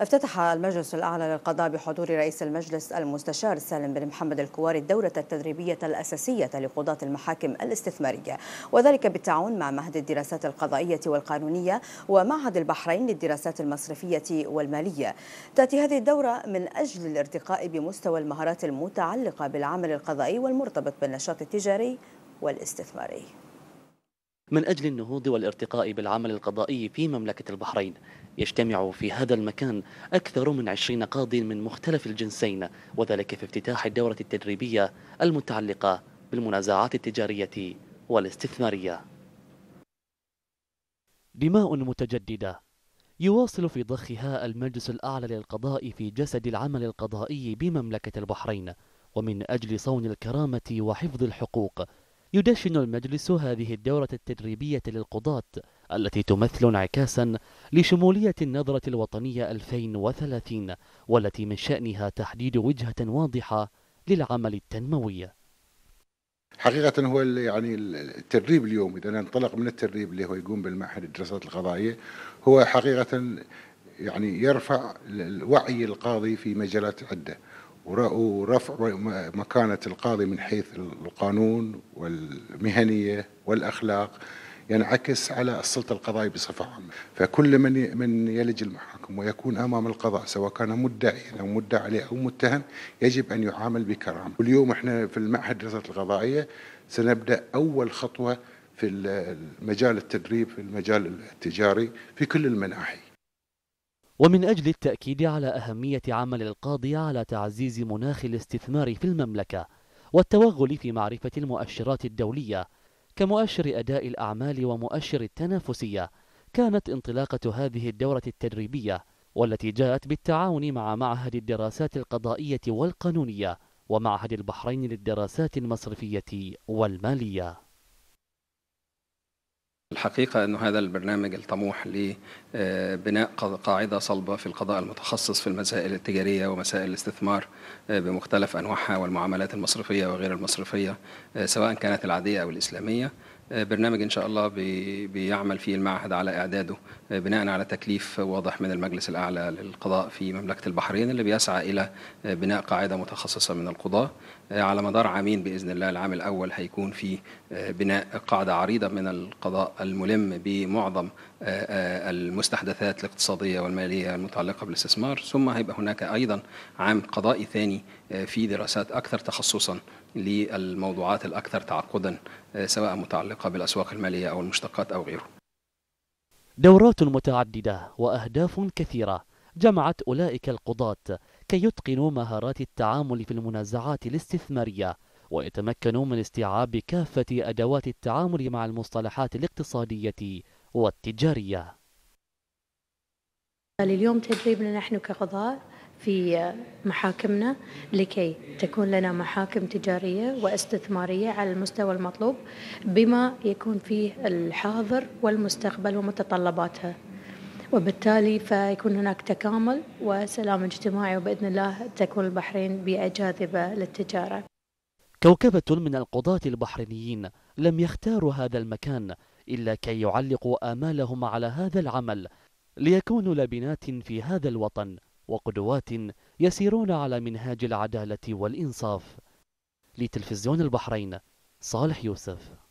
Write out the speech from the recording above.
افتتح المجلس الأعلى للقضاء بحضور رئيس المجلس المستشار سالم بن محمد الكواري الدورة التدريبية الأساسية لقضاة المحاكم الاستثمارية وذلك بالتعاون مع مهد الدراسات القضائية والقانونية ومعهد البحرين للدراسات المصرفية والمالية تأتي هذه الدورة من أجل الارتقاء بمستوى المهارات المتعلقة بالعمل القضائي والمرتبط بالنشاط التجاري والاستثماري من أجل النهوض والارتقاء بالعمل القضائي في مملكة البحرين يجتمع في هذا المكان أكثر من عشرين قاض من مختلف الجنسين وذلك في افتتاح الدورة التدريبية المتعلقة بالمنازعات التجارية والاستثمارية دماء متجددة يواصل في ضخها المجلس الأعلى للقضاء في جسد العمل القضائي بمملكة البحرين ومن أجل صون الكرامة وحفظ الحقوق يدشن المجلس هذه الدورة التدريبية للقضاة التي تمثل انعكاسا لشمولية النظرة الوطنية 2030 والتي من شأنها تحديد وجهة واضحة للعمل التنموي حقيقة هو يعني التدريب اليوم إذا ننطلق من التدريب اللي هو يقوم بالمعهد الدراسات القضائية هو حقيقة يعني يرفع الوعي القاضي في مجالات عدة ورفع مكانة القاضي من حيث القانون والمهنية والأخلاق ينعكس على السلطة القضائية بصفة عامة فكل من من يلج المحاكم ويكون أمام القضاء سواء كان مدعي أو مدعى عليه أو متهم يجب أن يعامل بكرامة واليوم إحنا في المعهد الدراسات القضائية سنبدأ أول خطوة في مجال التدريب في المجال التجاري في كل المناحي ومن أجل التأكيد على أهمية عمل القاضي على تعزيز مناخ الاستثمار في المملكة والتوغل في معرفة المؤشرات الدولية كمؤشر أداء الأعمال ومؤشر التنافسية كانت انطلاقة هذه الدورة التدريبية والتي جاءت بالتعاون مع معهد الدراسات القضائية والقانونية ومعهد البحرين للدراسات المصرفية والمالية الحقيقة أن هذا البرنامج الطموح لبناء قاعدة صلبة في القضاء المتخصص في المسائل التجارية ومسائل الاستثمار آه، بمختلف أنواعها والمعاملات المصرفية وغير المصرفية آه، سواء كانت العادية أو الإسلامية آه، برنامج ان شاء الله بيعمل فيه المعهد على اعداده آه، بناء على تكليف واضح من المجلس الاعلى للقضاء في مملكه البحرين اللي بيسعى الى آه، بناء قاعده متخصصه من القضاه على مدار عامين باذن الله العام الاول هيكون في بناء قاعده عريضه من القضاء الملم بمعظم المستحدثات الاقتصاديه والماليه المتعلقه بالاستثمار ثم هيبقى هناك ايضا عام قضائي ثاني في دراسات اكثر تخصصا للموضوعات الاكثر تعقدا سواء متعلقه المتعلقة بالأسواق المالية أو المشتقات أو غيره دورات متعددة وأهداف كثيرة جمعت أولئك القضاة كي يتقنوا مهارات التعامل في المنازعات الاستثمارية ويتمكنوا من استيعاب كافة أدوات التعامل مع المصطلحات الاقتصادية والتجارية لليوم تدريبنا نحن كقضاه في محاكمنا لكي تكون لنا محاكم تجارية واستثمارية على المستوى المطلوب بما يكون فيه الحاضر والمستقبل ومتطلباتها وبالتالي فيكون هناك تكامل وسلام اجتماعي وبإذن الله تكون البحرين بيئة جاذبة للتجارة كوكبة من القضاة البحرينيين لم يختاروا هذا المكان إلا كي يعلقوا آمالهم على هذا العمل ليكونوا لبنات في هذا الوطن وقدوات يسيرون على منهاج العدالة والإنصاف لتلفزيون البحرين صالح يوسف